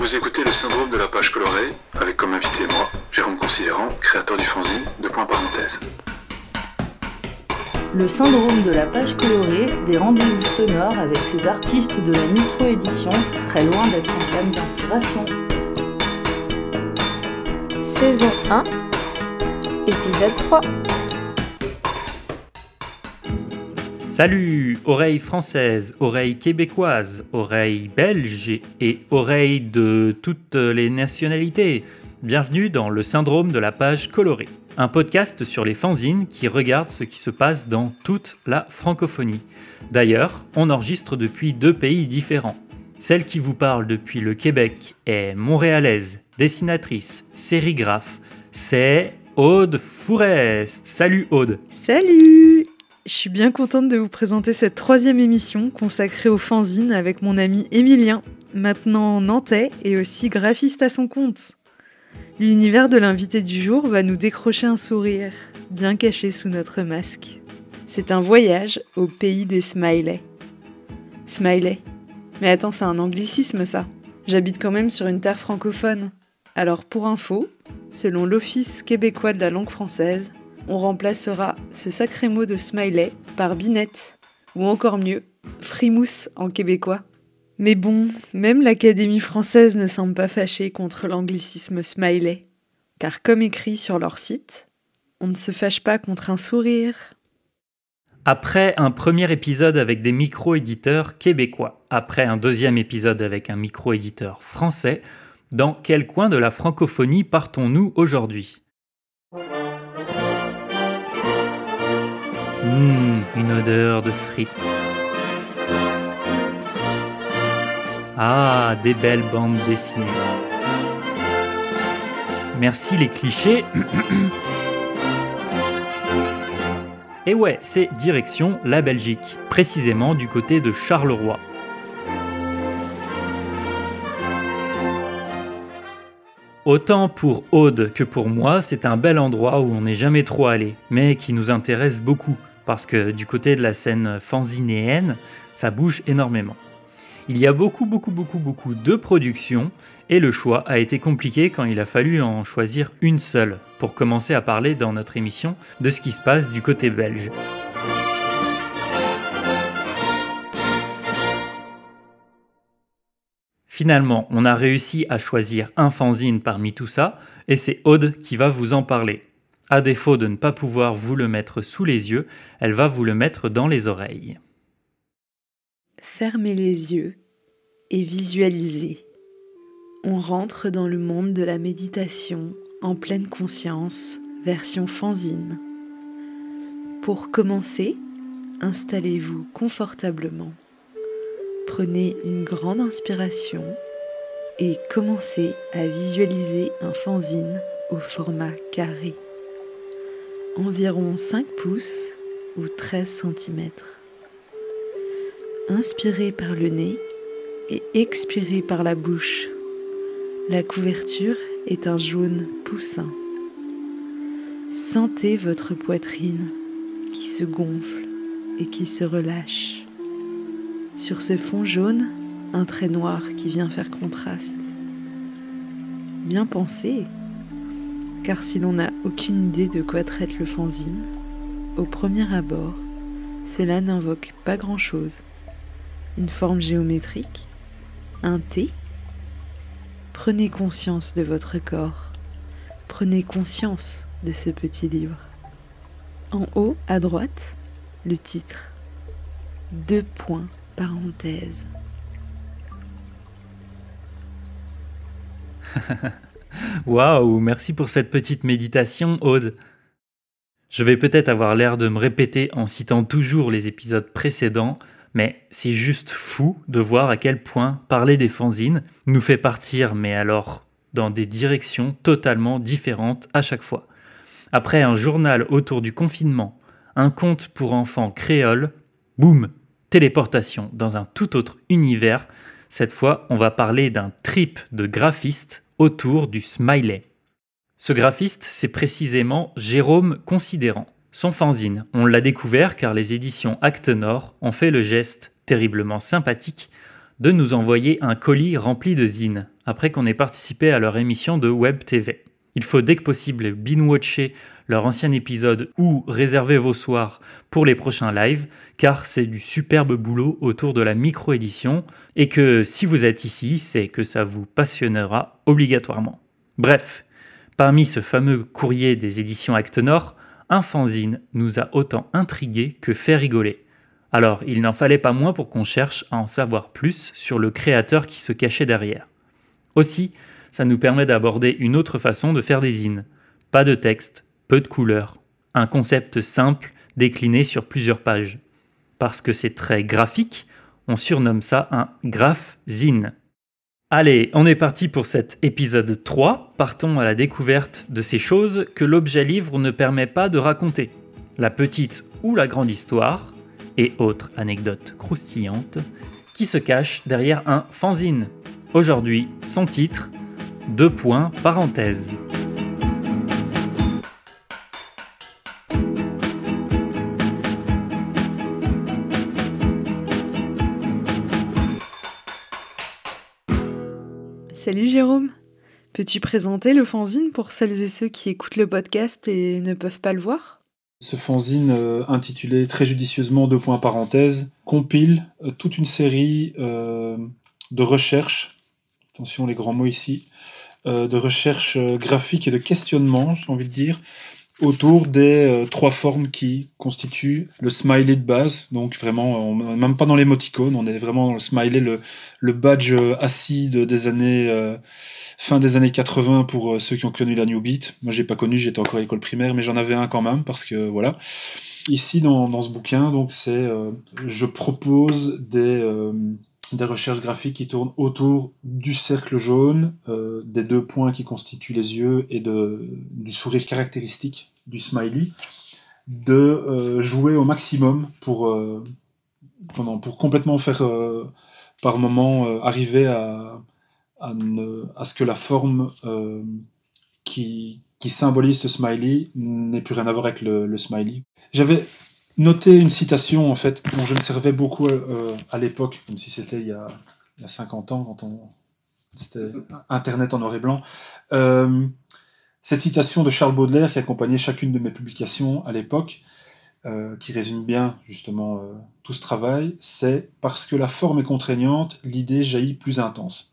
Vous écoutez le syndrome de la page colorée, avec comme invité moi, Jérôme Considérant, créateur du fanzine de Point Parenthèse. Le syndrome de la page colorée, des rendez-vous sonores avec ces artistes de la micro-édition, très loin d'être une gamme d'inspiration. Saison 1, épisode 3. Salut, oreilles françaises, oreilles québécoises, oreilles belges et oreilles de toutes les nationalités. Bienvenue dans le syndrome de la page colorée, un podcast sur les fanzines qui regarde ce qui se passe dans toute la francophonie. D'ailleurs, on enregistre depuis deux pays différents. Celle qui vous parle depuis le Québec est montréalaise, dessinatrice, sérigraphe, c'est Aude Fourest. Salut Aude. Salut. Je suis bien contente de vous présenter cette troisième émission consacrée aux fanzines avec mon ami Émilien, maintenant nantais et aussi graphiste à son compte. L'univers de l'invité du jour va nous décrocher un sourire, bien caché sous notre masque. C'est un voyage au pays des smileys. Smiley. Mais attends, c'est un anglicisme ça. J'habite quand même sur une terre francophone. Alors pour info, selon l'Office québécois de la langue française, on remplacera ce sacré mot de smiley par binette, ou encore mieux, frimousse en québécois. Mais bon, même l'Académie française ne semble pas fâchée contre l'anglicisme smiley, car comme écrit sur leur site, on ne se fâche pas contre un sourire. Après un premier épisode avec des micro-éditeurs québécois, après un deuxième épisode avec un micro-éditeur français, dans quel coin de la francophonie partons-nous aujourd'hui Mmm, une odeur de frites. Ah, des belles bandes dessinées. Merci les clichés. Et ouais, c'est direction la Belgique, précisément du côté de Charleroi. Autant pour Aude que pour moi, c'est un bel endroit où on n'est jamais trop allé, mais qui nous intéresse beaucoup parce que du côté de la scène fanzinéenne, ça bouge énormément. Il y a beaucoup, beaucoup, beaucoup, beaucoup de productions, et le choix a été compliqué quand il a fallu en choisir une seule, pour commencer à parler dans notre émission de ce qui se passe du côté belge. Finalement, on a réussi à choisir un fanzine parmi tout ça, et c'est Aude qui va vous en parler. À défaut de ne pas pouvoir vous le mettre sous les yeux, elle va vous le mettre dans les oreilles. Fermez les yeux et visualisez. On rentre dans le monde de la méditation en pleine conscience, version fanzine. Pour commencer, installez-vous confortablement. Prenez une grande inspiration et commencez à visualiser un fanzine au format carré environ 5 pouces ou 13 cm. Inspirez par le nez et expirez par la bouche. La couverture est un jaune poussin. Sentez votre poitrine qui se gonfle et qui se relâche. Sur ce fond jaune, un trait noir qui vient faire contraste. Bien pensé car si l'on n'a aucune idée de quoi traite le fanzine, au premier abord, cela n'invoque pas grand-chose. Une forme géométrique Un T Prenez conscience de votre corps. Prenez conscience de ce petit livre. En haut, à droite, le titre. Deux points, parenthèse. Waouh, merci pour cette petite méditation, Aude. Je vais peut-être avoir l'air de me répéter en citant toujours les épisodes précédents, mais c'est juste fou de voir à quel point parler des fanzines nous fait partir, mais alors dans des directions totalement différentes à chaque fois. Après un journal autour du confinement, un conte pour enfants créole, boum, téléportation dans un tout autre univers. Cette fois, on va parler d'un trip de graphiste autour du smiley. Ce graphiste, c'est précisément Jérôme Considérant. Son fanzine, on l'a découvert car les éditions Acte Nord ont fait le geste, terriblement sympathique, de nous envoyer un colis rempli de zines, après qu'on ait participé à leur émission de Web TV. Il faut dès que possible binge-watcher leur ancien épisode ou réserver vos soirs pour les prochains lives, car c'est du superbe boulot autour de la micro-édition, et que si vous êtes ici, c'est que ça vous passionnera obligatoirement. Bref, parmi ce fameux courrier des éditions Acte Nord, un fanzine nous a autant intrigué que fait rigoler. Alors, il n'en fallait pas moins pour qu'on cherche à en savoir plus sur le créateur qui se cachait derrière. Aussi, ça nous permet d'aborder une autre façon de faire des zines. Pas de texte, peu de couleurs, un concept simple décliné sur plusieurs pages. Parce que c'est très graphique, on surnomme ça un graph-zine. Allez, on est parti pour cet épisode 3. Partons à la découverte de ces choses que l'objet livre ne permet pas de raconter. La petite ou la grande histoire, et autres anecdotes croustillantes, qui se cachent derrière un fanzine. Aujourd'hui, sans titre deux points, parenthèse. Salut Jérôme. Peux-tu présenter le fanzine pour celles et ceux qui écoutent le podcast et ne peuvent pas le voir Ce fanzine euh, intitulé très judicieusement deux points parenthèses compile euh, toute une série euh, de recherches attention les grands mots ici, euh, de recherche euh, graphique et de questionnement, j'ai envie de dire, autour des euh, trois formes qui constituent le smiley de base. Donc vraiment, même pas dans l'émoticône, on est vraiment dans le smiley, le, badge acide des années fin des années 80 pour ceux qui ont connu la New Beat. Moi, j'ai pas connu, j'étais encore à l'école primaire, mais j'en avais un quand même parce que voilà. Ici, dans, dans ce bouquin, donc c'est je propose des des recherches graphiques qui tournent autour du cercle jaune, euh, des deux points qui constituent les yeux et de, du sourire caractéristique du smiley, de euh, jouer au maximum pour, euh, pendant pour complètement faire par moment arriver à, à, ce que la forme qui, symbolise ce smiley n'ait plus rien à voir avec le, le smiley. J'avais Notez une citation en fait dont je me servais beaucoup euh, à l'époque, comme si c'était il, y a, 50 ans quand on c'était Internet en noir et blanc. Euh, cette citation de Charles Baudelaire qui accompagnait chacune de mes publications à l'époque, euh, qui résume bien justement tout ce travail, c'est parce que la forme est contraignante, l'idée jaillit plus intense.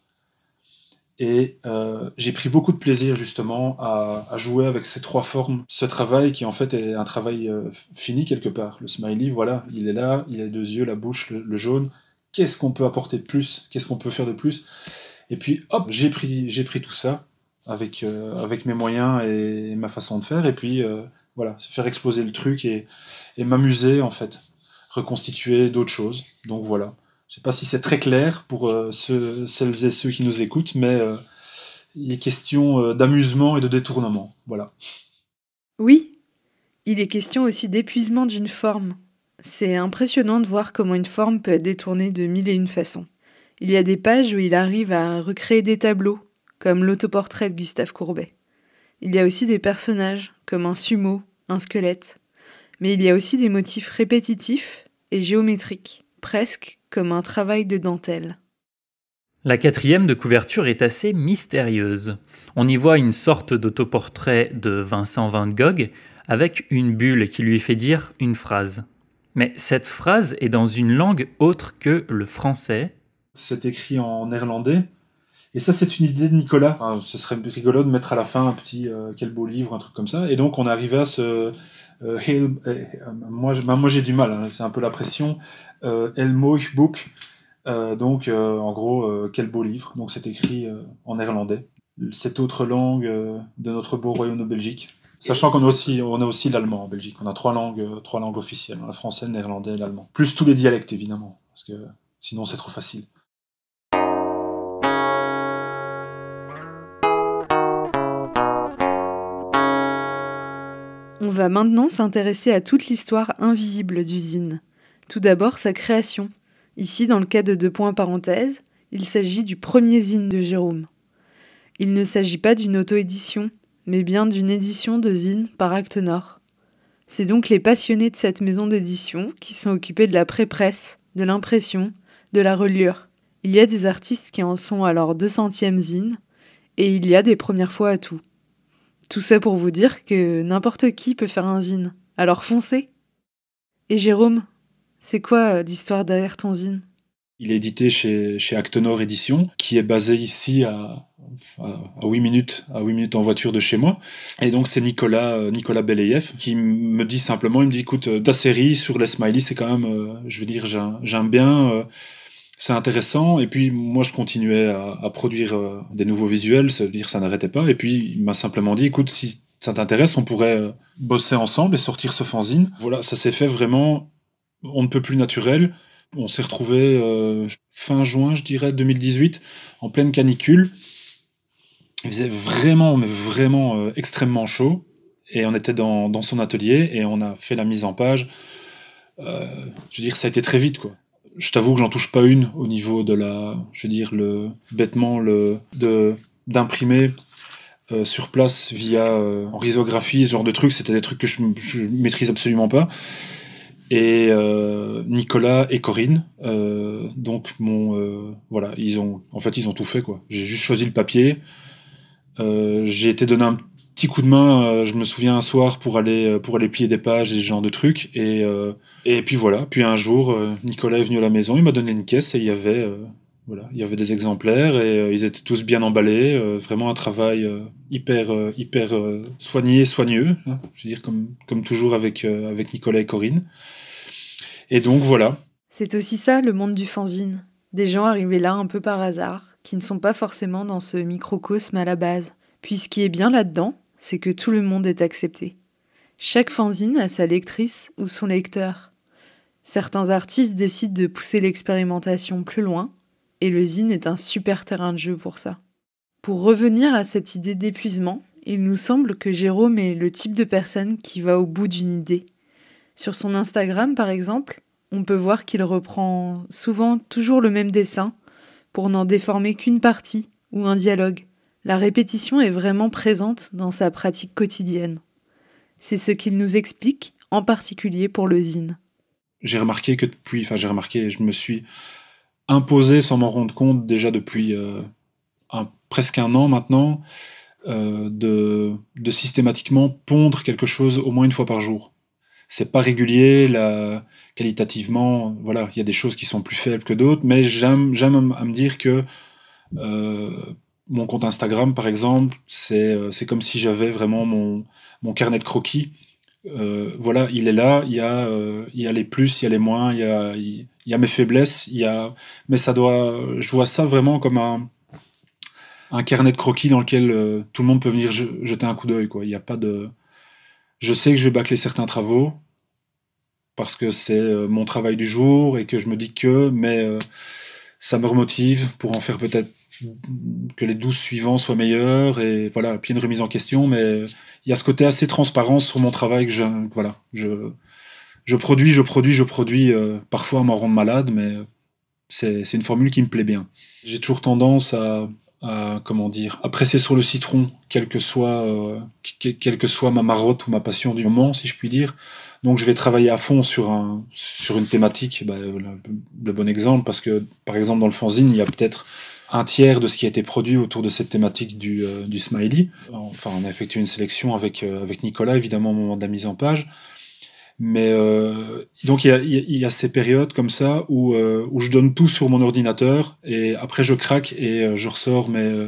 Et euh, j'ai pris beaucoup de plaisir justement à, à, jouer avec ces trois formes. Ce travail qui en fait est un travail euh, fini quelque part. Le smiley, voilà, il est là, il a deux yeux, la bouche, le, jaune. Qu'est-ce qu'on peut apporter de plus Qu'est-ce qu'on peut faire de plus Et puis hop, j'ai pris, j'ai pris tout ça avec, euh, avec mes moyens et ma façon de faire. Et puis euh, voilà, se faire exploser le truc et, et m'amuser en fait, reconstituer d'autres choses. Donc voilà. Je ne sais pas si c'est très clair pour euh, celles et ceux qui nous écoutent, mais euh, il est question euh, d'amusement et de détournement. Voilà. Oui, il est question aussi d'épuisement d'une forme. C'est impressionnant de voir comment une forme peut être détournée de mille et une façons. Il y a des pages où il arrive à recréer des tableaux, comme l'autoportrait de Gustave Courbet. Il y a aussi des personnages, comme un sumo, un squelette. Mais il y a aussi des motifs répétitifs et géométriques, presque comme un travail de dentelle. La quatrième de couverture est assez mystérieuse. On y voit une sorte d'autoportrait de Vincent Van Gogh avec une bulle qui lui fait dire une phrase. Mais cette phrase est dans une langue autre que le français. C'est écrit en néerlandais. Et ça, c'est une idée de Nicolas. ce serait rigolo de mettre à la fin un petit euh, quel beau livre, un truc comme ça. Et donc, on arrive à ce… Euh, euh, euh, moi, bah, moi j'ai du mal, hein, c'est un peu la pression. Euh, El Book, donc en gros, quel beau livre. Donc c'est écrit en néerlandais, cette autre langue de notre beau royaume de Belgique. Sachant qu'on a aussi, on aussi l'allemand en Belgique. On a trois langues, trois langues officielles, la français, le néerlandais et l'allemand. Plus tous les dialectes évidemment, parce que sinon c'est trop facile. va maintenant s'intéresser à toute l'histoire invisible d'Usine. Tout d'abord sa création. Ici, dans le cas de deux points parenthèses, il s'agit du premier zine de Jérôme. Il ne s'agit pas d'une auto-édition, mais bien d'une édition de zine par Acte Nord. C'est donc les passionnés de cette maison d'édition qui sont occupés de la pré-presse, de l'impression, de la reliure. Il y a des artistes qui en sont à leur 200e et il y a des premières fois à tout. Tout ça pour vous dire que n'importe qui peut faire un zine. Alors foncez Et Jérôme, c'est quoi euh, l'histoire derrière ton zine Il est édité chez, Actenor Actonor Édition, qui est basé ici à, à 8 minutes à 8 minutes en voiture de chez moi et donc c'est Nicolas euh, Nicolas qui me dit simplement il me dit écoute euh, ta série sur les smileys c'est quand même je veux dire j'aime bien c'est intéressant. Et puis, moi, je continuais à, produire euh, des nouveaux visuels, ça veut dire ça n'arrêtait pas. Et puis, il m'a simplement dit, écoute, si ça t'intéresse, on pourrait euh, bosser ensemble et sortir ce fanzine. Voilà, ça s'est fait vraiment, on ne peut plus naturel. On s'est retrouvé euh, fin juin, je dirais, 2018, en pleine canicule. Il faisait vraiment, mais vraiment extrêmement chaud. Et on était dans, dans, son atelier et on a fait la mise en page. je veux dire, ça a été très vite, quoi je t'avoue que j'en touche pas une au niveau de la, je veux dire, le, bêtement, le, de, d'imprimer euh, sur place via euh, en risographie, ce genre de trucs, c'était des trucs que je, maîtrise absolument pas. Et euh, Nicolas et Corinne, donc mon, voilà, ils ont, en fait, ils ont tout fait quoi. J'ai juste choisi le papier. j'ai été donné un, petit coup de main, euh, je me souviens un soir pour aller euh, pour aller plier des pages et ce genre de trucs. Et, euh, et puis voilà. Puis un jour, Nicolas est venu à la maison, il m'a donné une caisse et il y avait voilà, il y avait des exemplaires et ils étaient tous bien emballés. vraiment un travail hyper hyper soigné, soigneux. Hein, je veux dire comme comme toujours avec avec Nicolas et Corinne. Et donc voilà. C'est aussi ça le monde du fanzine. Des gens arrivés là un peu par hasard, qui ne sont pas forcément dans ce microcosme à la base. Puis ce qui est bien là-dedans, c'est que tout le monde est accepté. Chaque fanzine a sa lectrice ou son lecteur. Certains artistes décident de pousser l'expérimentation plus loin, et le zine est un super terrain de jeu pour ça. Pour revenir à cette idée d'épuisement, il nous semble que Jérôme est le type de personne qui va au bout d'une idée. Sur son Instagram, par exemple, on peut voir qu'il reprend souvent toujours le même dessin pour n'en déformer qu'une partie ou un dialogue. La répétition est vraiment présente dans sa pratique quotidienne. C'est ce qu'il nous explique, en particulier pour le zine. J'ai remarqué que depuis, enfin j'ai remarqué, je me suis imposé sans m'en rendre compte déjà depuis euh, presque un an maintenant, euh, de, systématiquement pondre quelque chose au moins une fois par jour. C'est pas régulier, là, qualitativement, voilà, il y a des choses qui sont plus faibles que d'autres, mais j'aime à me dire que euh, mon compte Instagram, par exemple, c'est euh, comme si j'avais vraiment mon, carnet de croquis. Euh, voilà, il est là, il y, a, euh, il y les plus, il y a les moins, il y a, il mes faiblesses, il y a... mais ça doit, je vois ça vraiment comme un, un carnet de croquis dans lequel tout le monde peut venir jeter un coup d'œil. Il y a pas de, je sais que je vais bâcler certains travaux parce que c'est mon travail du jour et que je me dis que, mais ça me remotive pour en faire peut-être que les 12 suivants soient meilleurs et voilà puis une remise en question mais il y a ce côté assez transparent sur mon travail que je voilà je je produis je produis je produis euh, parfois parfois m'en rendre malade mais c'est une formule qui me plaît bien j'ai toujours tendance à, comment dire à presser sur le citron quelle que soit euh, quel que soit ma marotte ou ma passion du moment si je puis dire donc je vais travailler à fond sur, un, sur une thématique, bah, le, le, bon exemple, parce que par exemple dans le fanzine, il y a peut-être un tiers de ce qui a été produit autour de cette thématique du, euh, smiley. Enfin, on a effectué une sélection avec, euh, avec Nicolas, évidemment, au moment de la mise en page. Mais euh, donc, il y a, ces périodes comme ça où, où je donne tout sur mon ordinateur et après je craque et je ressors mes,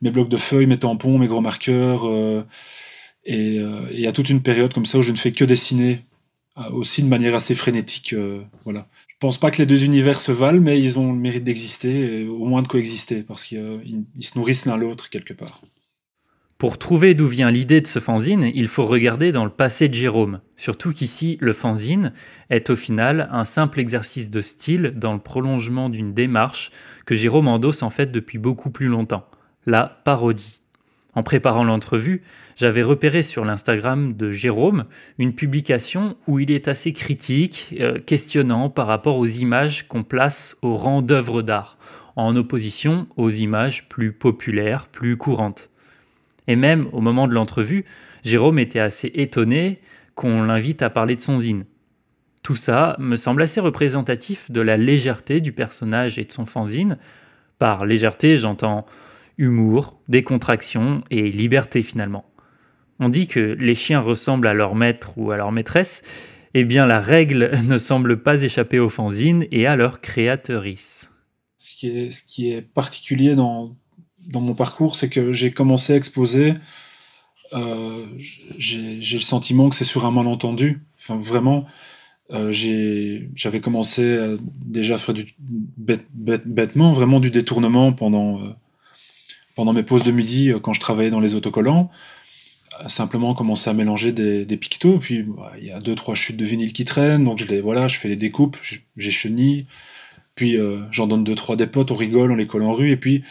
mes blocs de feuilles, mes tampons, mes gros marqueurs. et il y a toute une période comme ça où je ne fais que dessiner aussi de manière assez frénétique. voilà pense pas que les deux univers se valent, mais ils ont le mérite d'exister, au moins de coexister, parce qu'ils euh, se nourrissent l'un l'autre quelque part. Pour trouver d'où vient l'idée de ce fanzine, il faut regarder dans le passé de Jérôme. Surtout qu'ici, le fanzine est au final un simple exercice de style dans le prolongement d'une démarche que Jérôme endosse en fait depuis beaucoup plus longtemps, la parodie. En préparant l'entrevue, j'avais repéré sur l'Instagram de Jérôme une publication où il est assez critique, euh, questionnant par rapport aux images qu'on place au rang d'œuvres d'art, en opposition aux images plus populaires, plus courantes. Et même au moment de l'entrevue, Jérôme était assez étonné qu'on l'invite à parler de son zine. Tout ça me semble assez représentatif de la légèreté du personnage et de son fanzine. Par légèreté, j'entends humour, décontraction et liberté finalement. On dit que les chiens ressemblent à leur maître ou à leur maîtresse, eh bien la règle ne semble pas échapper aux fanzines et à leur créatrice. Ce qui est, particulier dans, mon parcours, c'est que j'ai commencé à exposer, euh, j'ai le sentiment que c'est sur un malentendu. Enfin, vraiment, euh, j'avais commencé euh, déjà à faire du, bêtement, vraiment du détournement pendant pendant mes pauses de midi, euh, quand je travaillais dans les autocollants, euh, simplement commencer à mélanger des, des pictos. Puis bah, il y a deux trois chutes de vinyle qui traînent, donc je voilà, je fais les découpes, j'ai j'échenille. Puis euh, j'en donne deux trois des potes, on rigole, on les colle en rue. Et puis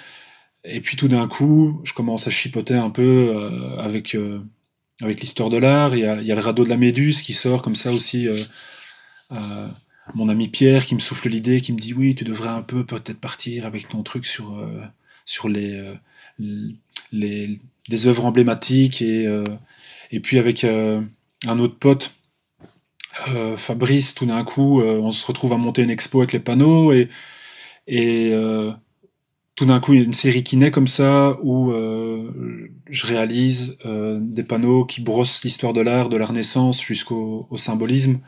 et puis tout d'un coup, je commence à chipoter un peu avec avec l'histoire de l'art. Il y a, le radeau de la Méduse qui sort comme ça aussi. mon ami Pierre qui me souffle l'idée, qui me dit oui, tu devrais un peu peut-être partir avec ton truc sur sur les les, des œuvres emblématiques. Et, euh, puis avec euh, un autre pote, euh, Fabrice, tout d'un coup, on se retrouve à monter une expo avec les panneaux. Et, tout d'un coup, il y a une série qui naît comme ça, où je réalise des panneaux qui brossent l'histoire de l'art, de la Renaissance jusqu'au symbolisme.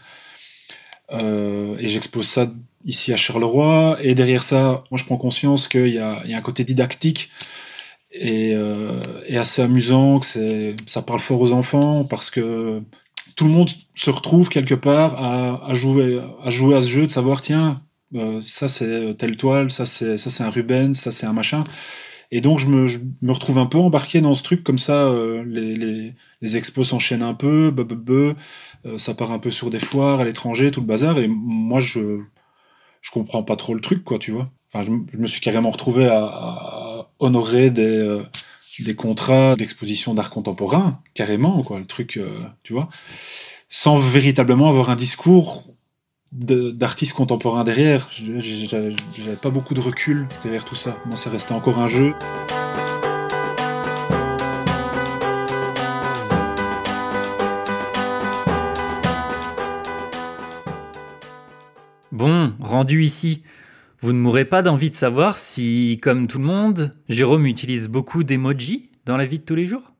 et j'expose ça ici à Charleroi. Et derrière ça, moi, je prends conscience qu'il y, y, a un côté didactique euh, et, assez amusant, que ça parle fort aux enfants parce que tout le monde se retrouve quelque part à, jouer, à jouer à ce jeu, de savoir tiens, euh, ça c'est telle toile, ça c'est ça c'est un Rubens, ça c'est un machin. Et donc je me, retrouve un peu embarqué dans ce truc comme ça, euh, les, les, les, expos s'enchaînent un peu, ça part un peu sur des foires à l'étranger, tout le bazar. Et moi je je comprends pas trop le truc quoi, tu vois. Enfin je, me suis carrément retrouvé à honorer euh, des, contrats d'exposition d'art contemporain, carrément, quoi, le truc, euh, tu vois, sans véritablement avoir un discours d'artiste contemporain contemporains derrière. J'avais pas beaucoup de recul derrière tout ça. Moi, c'est resté encore un jeu. Bon, rendu ici, vous ne mourrez pas d'envie de savoir si, comme tout le monde, Jérôme utilise beaucoup d'émojis dans la vie de tous les jours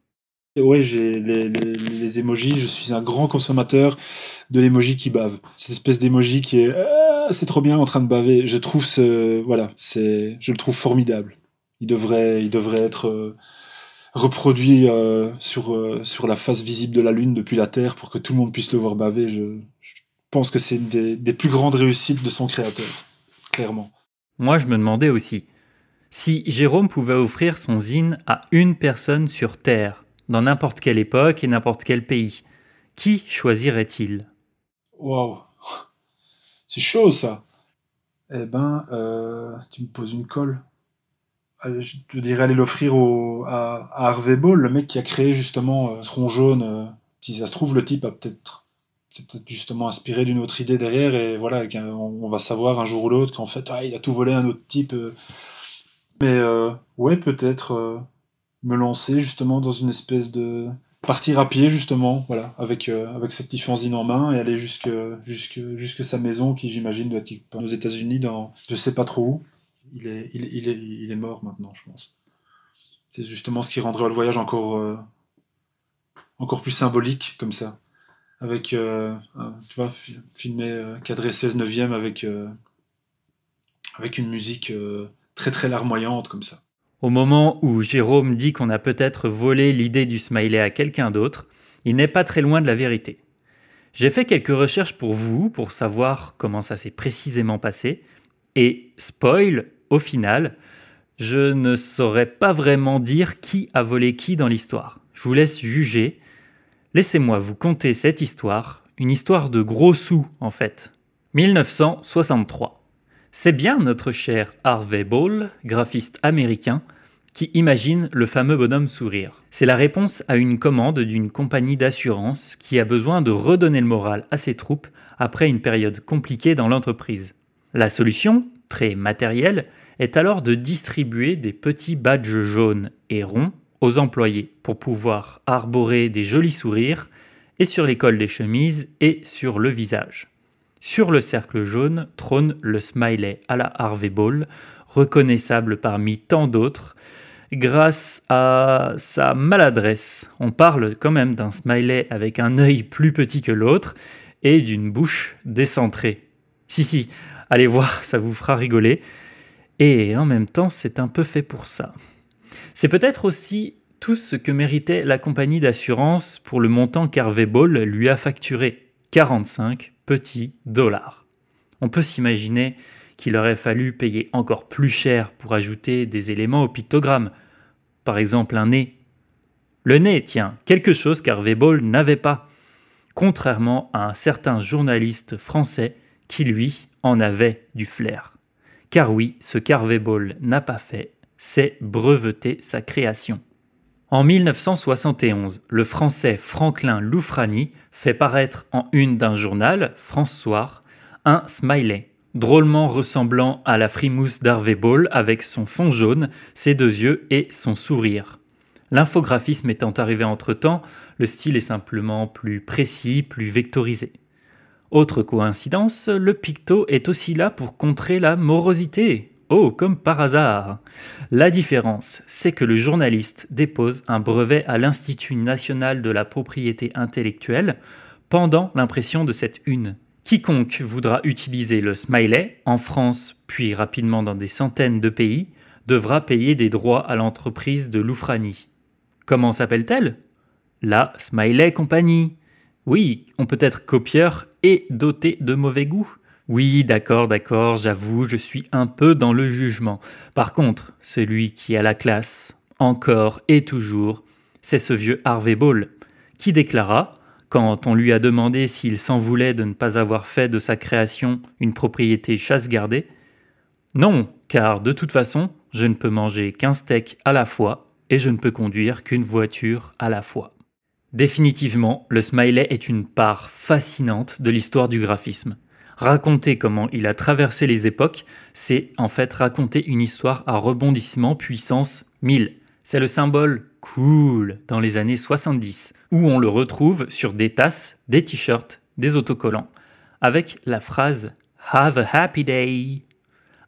Oui, j'ai les, les, Je suis un grand consommateur de l'émoji qui bave. Cette espèce d'emoji qui est ah, c'est trop bien en train de baver. Je trouve ce voilà, c'est je le trouve formidable. Il devrait il devrait être euh, reproduit euh, sur euh, sur la face visible de la lune depuis la Terre pour que tout le monde puisse le voir baver. Je, pense que c'est une des plus grandes réussites de son créateur. Moi, je me demandais aussi, si Jérôme pouvait offrir son zine à une personne sur Terre, dans n'importe quelle époque et n'importe quel pays, qui choisirait-il Waouh C'est chaud ça Eh ben, euh, tu me poses une colle. Euh, je te dirais aller l'offrir à, à, Harvey Ball, le mec qui a créé justement euh, ce rond jaune. si ça se trouve, le type a peut-être c'est peut-être justement inspiré d'une autre idée derrière et voilà on, va savoir un jour ou l'autre qu'en fait ah, il a tout volé un autre type euh. mais euh, ouais peut-être euh, me lancer justement dans une espèce de partir à pied justement voilà avec avec ses petits en main et aller jusque jusque jusque sa maison qui j'imagine doit être aux États-Unis dans je sais pas trop où il est il est il est mort maintenant je pense c'est justement ce qui rendrait le voyage encore encore plus symbolique comme ça avec, euh, un tu vois, filmé, euh, cadré 16 neuvième avec, euh, avec une musique très très larmoyante comme ça. Au moment où Jérôme dit qu'on a peut-être volé l'idée du smiley à quelqu'un d'autre, il n'est pas très loin de la vérité. J'ai fait quelques recherches pour vous, pour savoir comment ça s'est précisément passé, et spoil, au final, je ne saurais pas vraiment dire qui a volé qui dans l'histoire. Je vous laisse juger, Laissez-moi vous conter cette histoire, une histoire de gros sous en fait. 1963. C'est bien notre cher Harvey Ball, graphiste américain, qui imagine le fameux bonhomme sourire. C'est la réponse à une commande d'une compagnie d'assurance qui a besoin de redonner le moral à ses troupes après une période compliquée dans l'entreprise. La solution, très matérielle, est alors de distribuer des petits badges jaunes et ronds aux employés pour pouvoir arborer des jolis sourires et sur les cols des chemises et sur le visage. Sur le cercle jaune trône le smiley à la Harvey Ball, reconnaissable parmi tant d'autres. Grâce à sa maladresse, on parle quand même d'un smiley avec un œil plus petit que l'autre et d'une bouche décentrée. Si, si, allez voir, ça vous fera rigoler. Et en même temps, c'est un peu fait pour ça. C'est peut-être aussi tout ce que méritait la compagnie d'assurance pour le montant qu'Harvey Ball lui a facturé, 45 petits dollars. On peut s'imaginer qu'il aurait fallu payer encore plus cher pour ajouter des éléments au pictogramme, par exemple un nez. Le nez, tiens, quelque chose qu'Harvey Ball n'avait pas, contrairement à un certain journaliste français qui, lui, en avait du flair. Car oui, ce qu'Harvey Ball n'a pas fait, c'est breveter sa création. En 1971, le français Franklin Loufrani fait paraître en une d'un journal, France Soir, un smiley, drôlement ressemblant à la frimousse d'Harvey Ball avec son fond jaune, ses deux yeux et son sourire. L'infographisme étant arrivé entre-temps, le style est simplement plus précis, plus vectorisé. Autre coïncidence, le picto est aussi là pour contrer la morosité, Oh, comme par hasard La différence, c'est que le journaliste dépose un brevet à l'Institut national de la propriété intellectuelle pendant l'impression de cette une. Quiconque voudra utiliser le smiley, en France puis rapidement dans des centaines de pays, devra payer des droits à l'entreprise de Loufrani. Comment s'appelle-t-elle La Smiley Company. Oui, on peut être copieur et doté de mauvais goût. Oui, d'accord, d'accord, j'avoue, je suis un peu dans le jugement. Par contre, celui qui a la classe, encore et toujours, c'est ce vieux Harvey Ball, qui déclara, quand on lui a demandé s'il s'en voulait de ne pas avoir fait de sa création une propriété chasse gardée, Non, car de toute façon, je ne peux manger qu'un steak à la fois et je ne peux conduire qu'une voiture à la fois. Définitivement, le smiley est une part fascinante de l'histoire du graphisme. Raconter comment il a traversé les époques, c'est en fait raconter une histoire à rebondissement puissance 1000. C'est le symbole cool dans les années 70, où on le retrouve sur des tasses, des t-shirts, des autocollants, avec la phrase Have a happy day.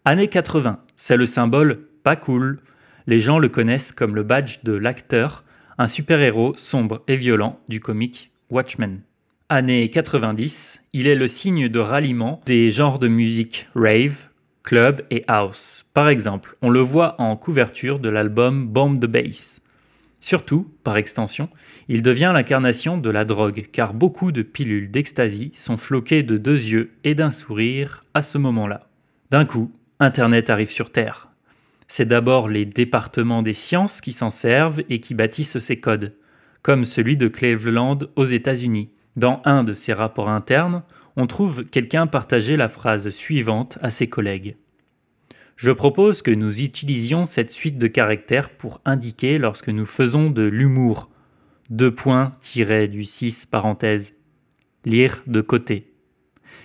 Années 80, c'est le symbole pas cool. Les gens le connaissent comme le badge de l'acteur, un super-héros sombre et violent du comique Watchmen années 90, il est le signe de ralliement des genres de musique rave, club et house. Par exemple, on le voit en couverture de l'album Bomb the Bass. Surtout, par extension, il devient l'incarnation de la drogue, car beaucoup de pilules d'ecstasy sont floquées de deux yeux et d'un sourire à ce moment-là. D'un coup, Internet arrive sur Terre. C'est d'abord les départements des sciences qui s'en servent et qui bâtissent ces codes, comme celui de Cleveland aux États-Unis. Dans un de ses rapports internes, on trouve quelqu'un partager la phrase suivante à ses collègues. Je propose que nous utilisions cette suite de caractères pour indiquer lorsque nous faisons de l'humour. Deux points tirés du 6 parenthèse. Lire de côté.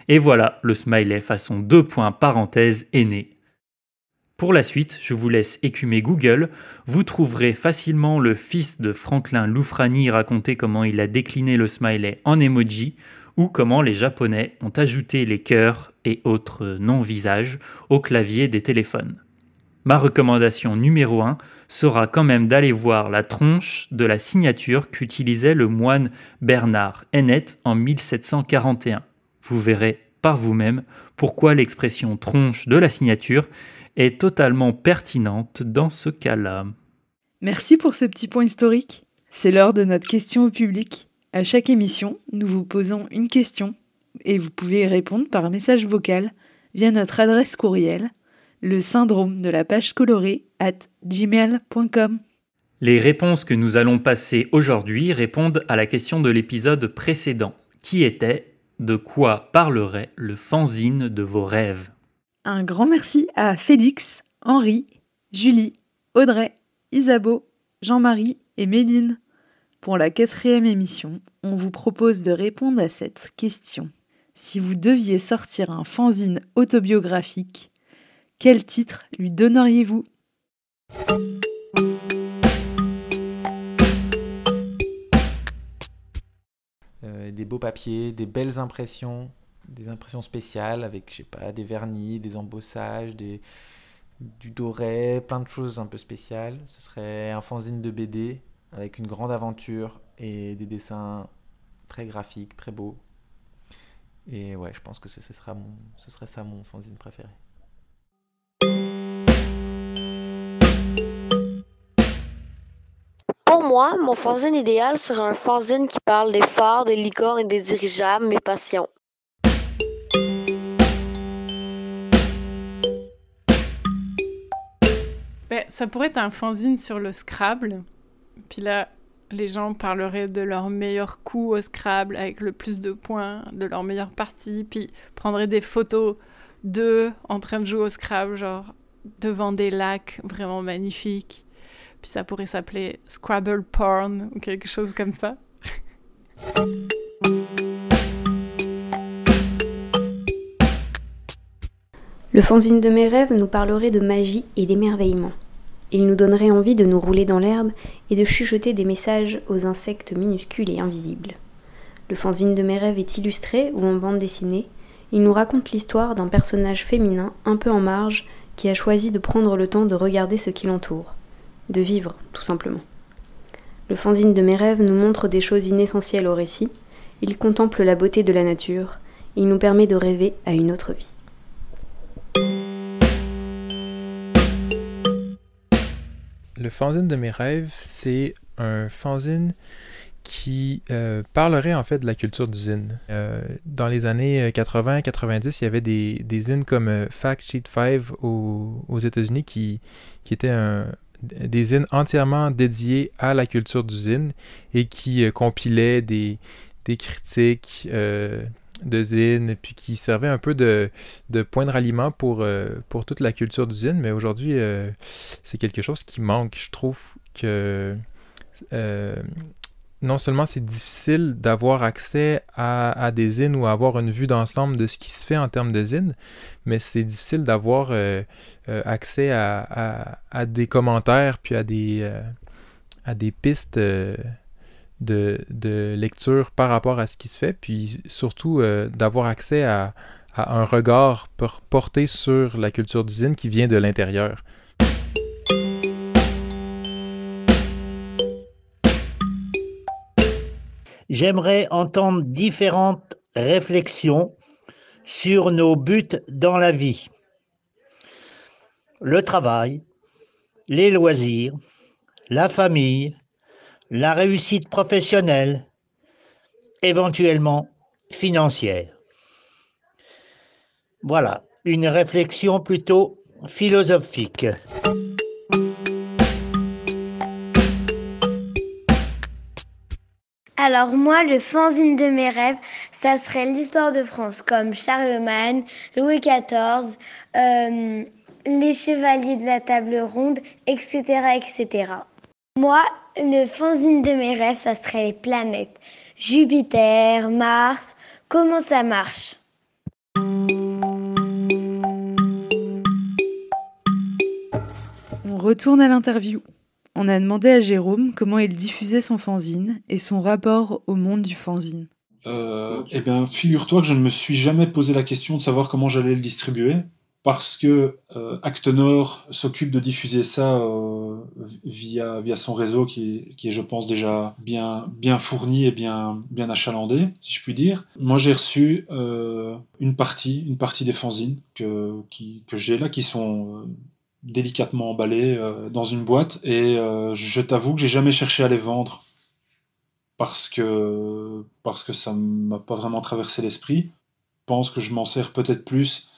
Et voilà, le smiley façon deux points parenthèse est né. Pour la suite, je vous laisse écumer Google, vous trouverez facilement le fils de Franklin Loufrani raconter comment il a décliné le smiley en emoji, ou comment les Japonais ont ajouté les cœurs et autres non-visages au clavier des téléphones. Ma recommandation numéro 1 sera quand même d'aller voir la tronche de la signature qu'utilisait le moine Bernard Hennett en 1741. Vous verrez par vous-même pourquoi l'expression tronche de la signature est totalement pertinente dans ce cas-là. Merci pour ce petit point historique. C'est l'heure de notre question au public. À chaque émission, nous vous posons une question et vous pouvez y répondre par message vocal via notre adresse courriel le syndrome de la page colorée at gmail.com. Les réponses que nous allons passer aujourd'hui répondent à la question de l'épisode précédent qui était De quoi parlerait le fanzine de vos rêves un grand merci à Félix, Henri, Julie, Audrey, Isabeau, Jean-Marie et Méline. Pour la quatrième émission, on vous propose de répondre à cette question. Si vous deviez sortir un fanzine autobiographique, quel titre lui donneriez-vous euh, Des beaux papiers, des belles impressions, des impressions spéciales avec, je sais pas, des vernis, des embossages, des, du doré, plein de choses un peu spéciales. Ce serait un fanzine de BD avec une grande aventure et des dessins très graphiques, très beaux. Et ouais, je pense que ce, sera mon, ce serait ça mon fanzine préféré. Pour moi, mon fanzine idéal serait un fanzine qui parle des phares, des licornes et des dirigeables, mes passions. ça pourrait être un fanzine sur le Scrabble. Puis là, les gens parleraient de leur meilleur coup au Scrabble avec le plus de points, de leur meilleure partie, puis prendraient des photos d'eux en train de jouer au Scrabble, genre devant des lacs vraiment magnifiques. Puis ça pourrait s'appeler Scrabble Porn ou quelque chose comme ça. Le fanzine de mes rêves nous parlerait de magie et d'émerveillement. Il nous donnerait envie de nous rouler dans l'herbe et de chuchoter des messages aux insectes minuscules et invisibles. Le fanzine de mes rêves est illustré ou en bande dessinée. Il nous raconte l'histoire d'un personnage féminin un peu en marge qui a choisi de prendre le temps de regarder ce qui l'entoure, de vivre tout simplement. Le fanzine de mes rêves nous montre des choses inessentielles au récit, il contemple la beauté de la nature, il nous permet de rêver à une autre vie. le fanzine de mes rêves, c'est un fanzine qui euh, parlerait en fait de la culture d'usine. Euh, dans les années 80-90, euh, il y avait des, des zines comme Fact Sheet 5 aux, États-Unis qui, qui étaient un, des zines entièrement dédiées à la culture d'usine et qui compilaient des, des critiques de zine, puis qui servait un peu de, point de ralliement pour, euh, pour toute la culture d'usine. Mais aujourd'hui, euh, c'est quelque chose qui manque. Je trouve que euh, non seulement c'est difficile d'avoir accès à, des zines ou avoir une vue d'ensemble de ce qui se fait en termes de zine, mais c'est difficile d'avoir accès à, des commentaires, puis à des, à des pistes de, de, lecture par rapport à ce qui se fait, puis surtout euh, d'avoir accès à, à, un regard porté sur la culture d'usine qui vient de l'intérieur. J'aimerais entendre différentes réflexions sur nos buts dans la vie. Le travail, les loisirs, la famille, la réussite professionnelle, éventuellement financière. Voilà, une réflexion plutôt philosophique. Alors moi, le fanzine de mes rêves, ça serait l'histoire de France, comme Charlemagne, Louis XIV, euh, les chevaliers de la table ronde, etc. etc. Moi, le fanzine de mes rêves, ça serait les planètes. Jupiter, Mars, comment ça marche On retourne à l'interview. On a demandé à Jérôme comment il diffusait son fanzine et son rapport au monde du fanzine. Euh, eh bien, figure-toi que je ne me suis jamais posé la question de savoir comment j'allais le distribuer parce que euh, Actenor Nord s'occupe de diffuser ça euh, via, via son réseau qui, qui, est, je pense, déjà bien, bien fourni et bien, bien achalandé, si je puis dire. Moi, j'ai reçu euh, une partie, une partie des fanzines que, que j'ai là, qui sont délicatement emballées dans une boîte, et je t'avoue que j'ai jamais cherché à les vendre parce que, parce que ça m'a pas vraiment traversé l'esprit. Je pense que je m'en sers peut-être plus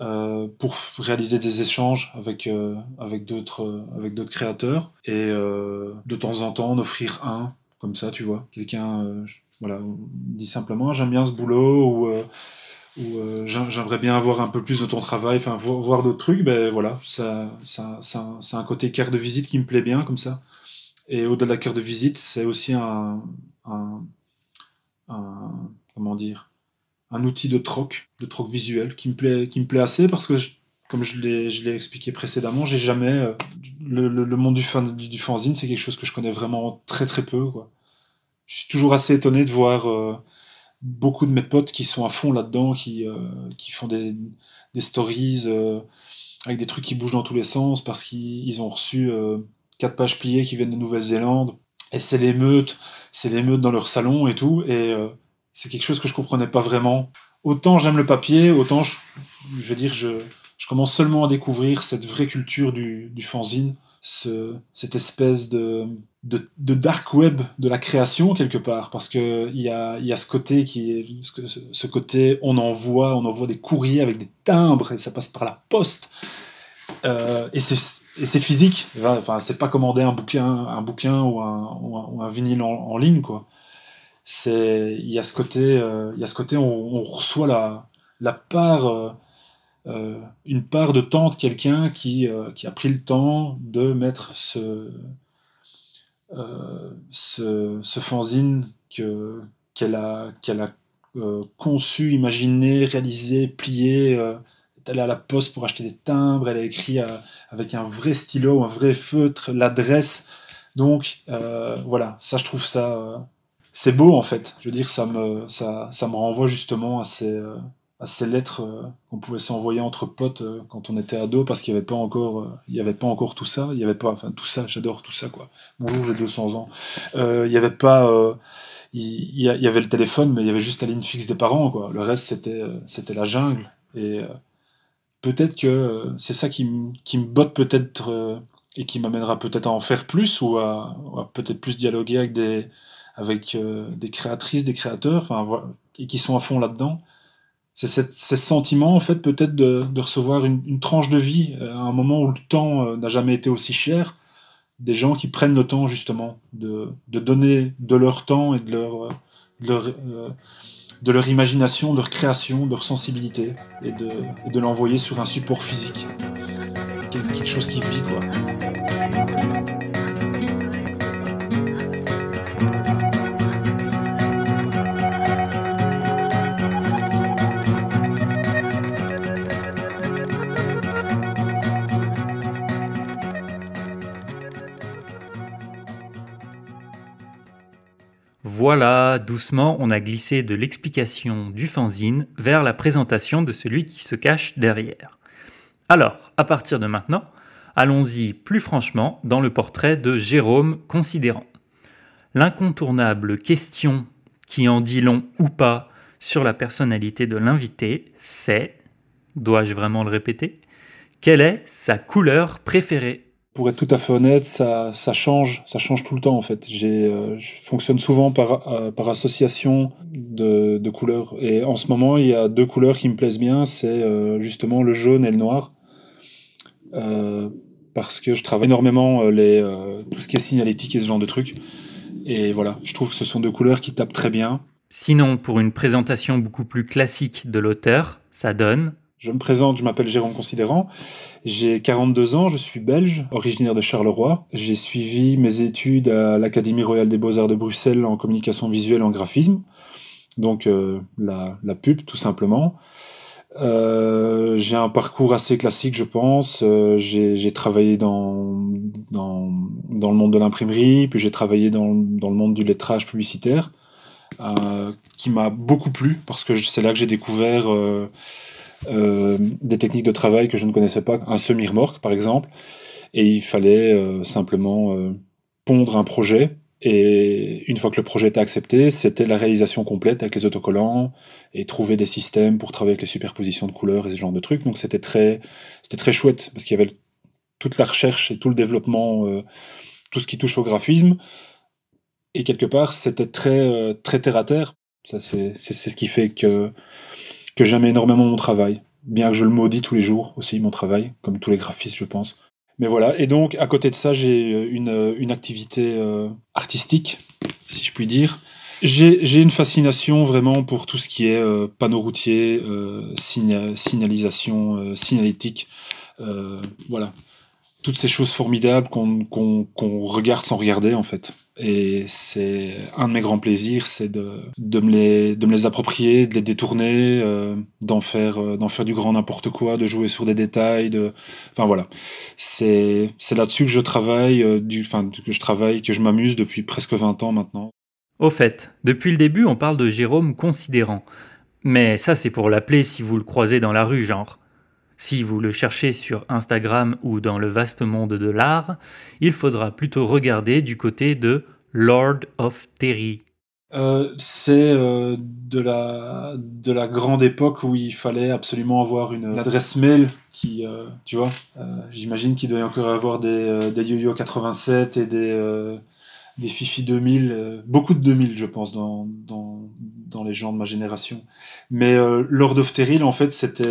euh, pour réaliser des échanges avec euh, avec d'autres euh, avec d'autres créateurs et de temps en temps en offrir un comme ça, tu vois, quelqu'un voilà dit simplement j'aime bien ce boulot ou ou j'aimerais bien avoir un peu plus de ton travail, enfin voir d'autres trucs, ben voilà, ça, ça, ça, c'est un côté carte de visite qui me plaît bien comme ça. Et au-delà de la carte de visite, c'est aussi un, un, un, comment dire, un outil de troc, de troc visuel, qui me plaît, qui me plaît assez parce que, je, comme je l'ai expliqué précédemment, j'ai jamais. Euh, le, monde du, fan, du, fanzine, c'est quelque chose que je connais vraiment très très peu. Quoi. Je suis toujours assez étonné de voir euh, beaucoup de mes potes qui sont à fond là-dedans, qui, euh, qui font des, des stories avec des trucs qui bougent dans tous les sens parce qu'ils ont reçu quatre pages pliées qui viennent de Nouvelle-Zélande. Et c'est l'émeute, c'est l'émeute dans leur salon et tout. Et c'est quelque chose que je comprenais pas vraiment. Autant j'aime le papier, autant je, veux dire, je, commence seulement à découvrir cette vraie culture du, fanzine, cette espèce de, de, dark web de la création quelque part, parce que il y a, y ce côté qui ce, côté on envoie, on envoie des courriers avec des timbres et ça passe par la poste. Euh, et c'est physique, enfin c'est pas commander un bouquin, un bouquin ou un, vinyle en, en ligne quoi c'est il y a ce côté, euh, y ce côté, on, reçoit la, la part, euh, euh, une part de temps de quelqu'un qui, a pris le temps de mettre ce, ce, ce, fanzine que qu'elle a, qu'elle a conçu, imaginé, réalisé, plié elle est à la poste pour acheter des timbres, elle a écrit avec un vrai stylo, un vrai feutre, l'adresse. Donc voilà, ça je trouve ça, c'est beau en fait. Je veux dire, ça me, ça, ça me renvoie justement à ces, euh, à ces lettres euh, qu'on pouvait s'envoyer entre potes euh, quand on était ado, parce qu'il n'y avait pas encore, il y avait pas encore tout ça. Il y avait pas, enfin tout ça. J'adore tout ça quoi. Bonjour, j'ai 200 ans. il n'y avait pas. il, y avait le téléphone, mais il y avait juste la ligne fixe des parents, quoi. Le reste, c'était, c'était la jungle. Et peut-être que c'est ça qui, me botte peut-être et qui m'amènera peut-être à en faire plus ou à peut-être plus dialoguer avec des, avec euh, des créatrices, des créateurs, enfin, et qui sont à fond là-dedans. C'est ce sentiment, en fait, peut-être de, de, recevoir une, une, tranche de vie euh, à un moment où le temps euh, n'a jamais été aussi cher. Des gens qui prennent le temps, justement, de, de donner de leur temps et de leur, de leur, de leur imagination, de leur création, de leur sensibilité, et de, et de l'envoyer sur un support physique. Quelque chose qui vit, quoi. voilà, doucement, on a glissé de l'explication du fanzine vers la présentation de celui qui se cache derrière. Alors, à partir de maintenant, allons-y plus franchement dans le portrait de Jérôme Considérant. L'incontournable question qui en dit long ou pas sur la personnalité de l'invité, c'est, dois-je vraiment le répéter, quelle est sa couleur préférée pour être tout à fait honnête, ça, change, ça change tout le temps en fait. J'ai, euh, je fonctionne souvent par, euh, par association de, de, couleurs. Et en ce moment, il y a deux couleurs qui me plaisent bien, c'est euh, justement le jaune et le noir. parce que je travaille énormément les, tout ce qui est signalétique et ce genre de trucs. Et voilà, je trouve que ce sont deux couleurs qui tapent très bien. Sinon, pour une présentation beaucoup plus classique de l'auteur, ça donne je me présente, je m'appelle Jérôme Considérant, j'ai 42 ans, je suis belge, originaire de Charleroi. J'ai suivi mes études à l'Académie royale des beaux-arts de Bruxelles en communication visuelle et en graphisme, donc euh, la, pub tout simplement. Euh, j'ai un parcours assez classique, je pense. Euh, j'ai travaillé dans, dans, le monde de l'imprimerie, puis j'ai travaillé dans, dans, le monde du lettrage publicitaire, qui m'a beaucoup plu, parce que c'est là que j'ai découvert euh, des techniques de travail que je ne connaissais pas, un semi-remorque par exemple, et il fallait euh, simplement euh, pondre un projet. Et une fois que le projet était accepté, c'était la réalisation complète avec les autocollants et trouver des systèmes pour travailler avec les superpositions de couleurs et ce genre de trucs. Donc c'était très, c'était très chouette parce qu'il y avait toute la recherche et tout le développement, tout ce qui touche au graphisme. Et quelque part, c'était très, très terre à terre. Ça, c'est, c'est ce qui fait que que j'aime énormément mon travail, bien que je le maudis tous les jours aussi, mon travail, comme tous les graphistes, je pense. Mais voilà, et donc à côté de ça, j'ai euh, euh, une, activité euh, artistique, si je puis dire. J'ai une fascination vraiment pour tout ce qui est panneau routier, routiers, signalisation, signalétique. voilà, toutes ces choses formidables qu'on regarde sans regarder en fait. Et c'est un de mes grands plaisirs, c'est de, de, me les, de me les approprier, de les détourner, euh, d'en faire, euh, faire du grand n'importe quoi, de jouer sur des détails. De... Enfin voilà, c'est là-dessus que je travaille, euh, du, enfin, que je travaille, que je m'amuse depuis presque 20 ans maintenant. Au fait, depuis le début, on parle de Jérôme Considérant. Mais ça, c'est pour l'appeler si vous le croisez dans la rue, genre. Si vous le cherchez sur Instagram ou dans le vaste monde de l'art, il faudra plutôt regarder du côté de Lord of Terry. Euh, c'est euh, de, la, de la grande époque où il fallait absolument avoir une, adresse mail qui, euh, tu vois, j'imagine qu'il devait encore avoir des, des yo 87 et des, des Fifi 2000, beaucoup de 2000 je pense dans, dans, dans les gens de ma génération. Mais Lord of Terry, en fait c'était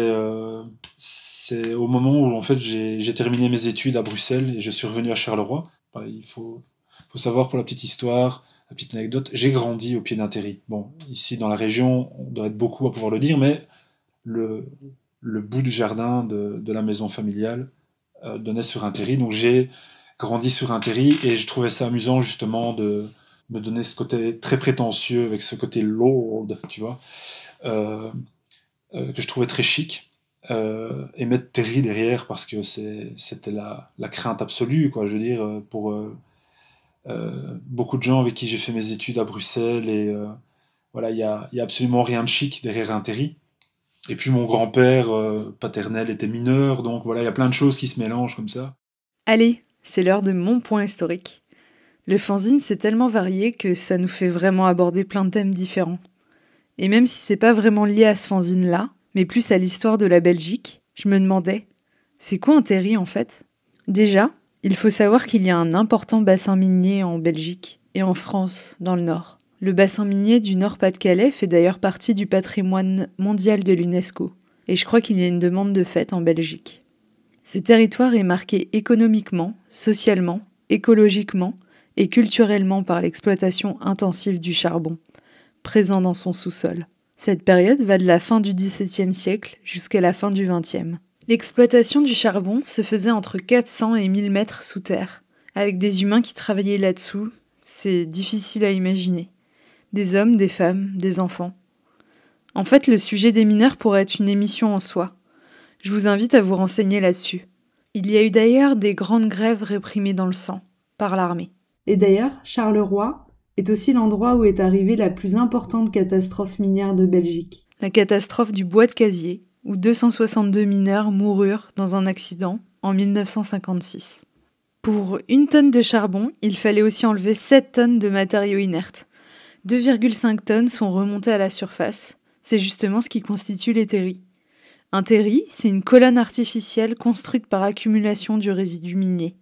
c'est au moment où en fait j'ai terminé mes études à Bruxelles et je suis revenu à Charleroi. Bah, il faut, savoir pour la petite histoire, la petite anecdote, j'ai grandi au pied d'un terri. Bon, ici dans la région, on doit être beaucoup à pouvoir le dire, mais le, bout du jardin de, la maison familiale euh, donnait sur un terri. Donc j'ai grandi sur un terri et je trouvais ça amusant justement de me donner ce côté très prétentieux avec ce côté lord, tu vois, euh, euh, que je trouvais très chic. Euh, et mettre Terry derrière parce que c'était la, crainte absolue, quoi. Je veux dire, euh, pour euh, beaucoup de gens avec qui j'ai fait mes études à Bruxelles, et voilà, il n'y a, y a, absolument rien de chic derrière un Terry. Et puis mon grand-père paternel était mineur, donc voilà, il y a plein de choses qui se mélangent comme ça. Allez, c'est l'heure de mon point historique. Le fanzine, c'est tellement varié que ça nous fait vraiment aborder plein de thèmes différents. Et même si c'est pas vraiment lié à ce fanzine-là, mais plus à l'histoire de la Belgique, je me demandais c'est quoi un terri en fait Déjà, il faut savoir qu'il y a un important bassin minier en Belgique et en France, dans le nord. Le bassin minier du Nord-Pas-de-Calais fait d'ailleurs partie du patrimoine mondial de l'UNESCO, et je crois qu'il y a une demande de fête en Belgique. Ce territoire est marqué économiquement, socialement, écologiquement et culturellement par l'exploitation intensive du charbon, présent dans son sous-sol. Cette période va de la fin du XVIIe siècle jusqu'à la fin du XXe. L'exploitation du charbon se faisait entre 400 et 1000 mètres sous terre, avec des humains qui travaillaient là-dessous, c'est difficile à imaginer. Des hommes, des femmes, des enfants. En fait, le sujet des mineurs pourrait être une émission en soi. Je vous invite à vous renseigner là-dessus. Il y a eu d'ailleurs des grandes grèves réprimées dans le sang, par l'armée. Et d'ailleurs, Charleroi, est aussi l'endroit où est arrivée la plus importante catastrophe minière de Belgique. La catastrophe du bois de Casier, où 262 mineurs moururent dans un accident en 1956. Pour une tonne de charbon, il fallait aussi enlever 7 tonnes de matériaux inertes. 2,5 tonnes sont remontées à la surface. C'est justement ce qui constitue les terris. Un terri, c'est une colonne artificielle construite par accumulation du résidu minier.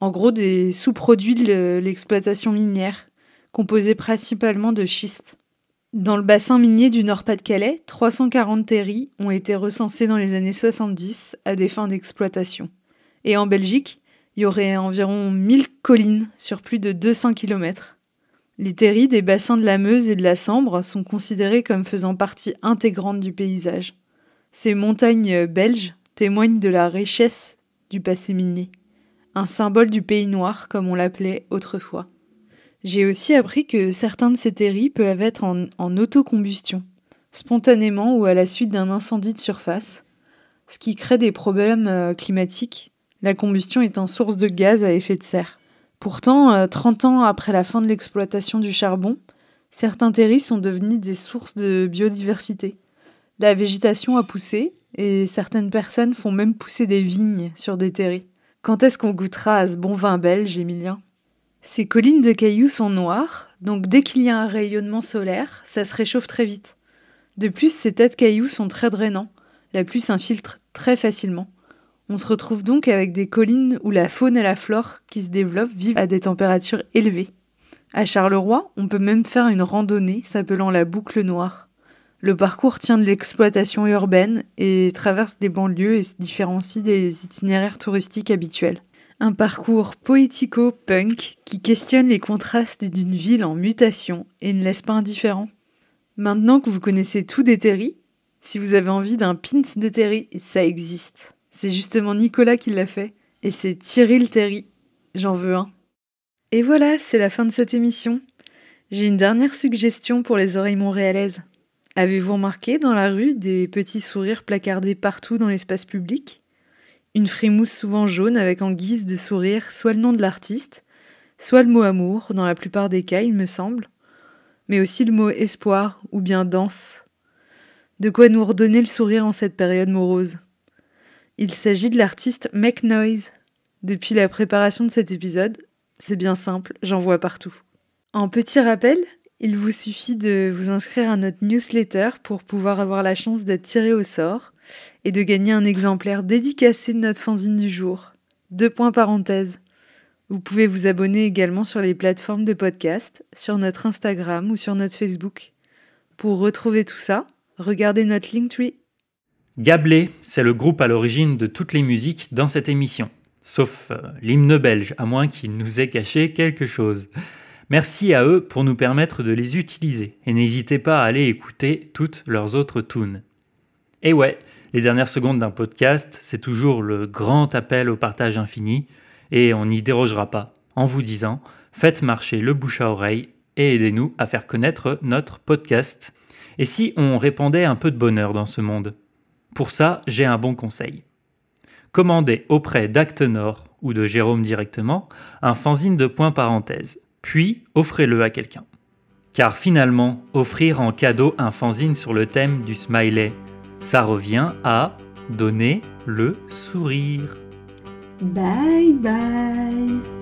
En gros, des sous-produits de l'exploitation minière, composée principalement de schistes. Dans le bassin minier du Nord-Pas-de-Calais, 340 terries ont été recensées dans les années 70 à des fins d'exploitation. Et en Belgique, il y aurait environ 1000 collines sur plus de 200 km. Les terries des bassins de la Meuse et de la Sambre sont considérées comme faisant partie intégrante du paysage. Ces montagnes belges témoignent de la richesse du passé minier, un symbole du pays noir comme on l'appelait autrefois. J'ai aussi appris que certains de ces terris peuvent être en, autocombustion, spontanément ou à la suite d'un incendie de surface, ce qui crée des problèmes euh, climatiques, la combustion étant source de gaz à effet de serre. Pourtant, 30 euh, ans après la fin de l'exploitation du charbon, certains terris sont devenus des sources de biodiversité. La végétation a poussé et certaines personnes font même pousser des vignes sur des terris. Quand est-ce qu'on goûtera à ce bon vin belge, Emilien ces collines de cailloux sont noires, donc dès qu'il y a un rayonnement solaire, ça se réchauffe très vite. De plus, ces tas de cailloux sont très drainants, la pluie s'infiltre très facilement. On se retrouve donc avec des collines où la faune et la flore qui se développent vivent à des températures élevées. À Charleroi, on peut même faire une randonnée s'appelant la boucle noire. Le parcours tient de l'exploitation urbaine et traverse des banlieues et se différencie des itinéraires touristiques habituels. Un parcours poético-punk qui questionne les contrastes d'une ville en mutation et ne laisse pas indifférent. Maintenant que vous connaissez tout des Terry, si vous avez envie d'un pint de Terry, ça existe. C'est justement Nicolas qui l'a fait, et c'est Thierry Terry. J'en veux un. Et voilà, c'est la fin de cette émission. J'ai une dernière suggestion pour les oreilles montréalaises. Avez-vous remarqué dans la rue des petits sourires placardés partout dans l'espace public une frimousse souvent jaune avec en guise de sourire soit le nom de l'artiste, soit le mot amour, dans la plupart des cas, il me semble, mais aussi le mot espoir ou bien danse. De quoi nous redonner le sourire en cette période morose. Il s'agit de l'artiste Make Noise. Depuis la préparation de cet épisode, c'est bien simple, j'en vois partout. En petit rappel, il vous suffit de vous inscrire à notre newsletter pour pouvoir avoir la chance d'être tiré au sort et de gagner un exemplaire dédicacé de notre fanzine du jour. Deux points parenthèses. Vous pouvez vous abonner également sur les plateformes de podcast, sur notre Instagram ou sur notre Facebook. Pour retrouver tout ça, regardez notre Linktree. Gablé, c'est le groupe à l'origine de toutes les musiques dans cette émission, sauf euh, l'hymne belge, à moins qu'il nous ait caché quelque chose. Merci à eux pour nous permettre de les utiliser, et n'hésitez pas à aller écouter toutes leurs autres tunes. Et ouais, les dernières secondes d'un podcast, c'est toujours le grand appel au partage infini, et on n'y dérogera pas, en vous disant, faites marcher le bouche à oreille et aidez-nous à faire connaître notre podcast. Et si on répandait un peu de bonheur dans ce monde Pour ça, j'ai un bon conseil. Commandez auprès d'Actenor ou de Jérôme directement un fanzine de points parenthèse, puis offrez-le à quelqu'un. Car finalement, offrir en cadeau un fanzine sur le thème du smiley ça revient à donner le sourire. Bye bye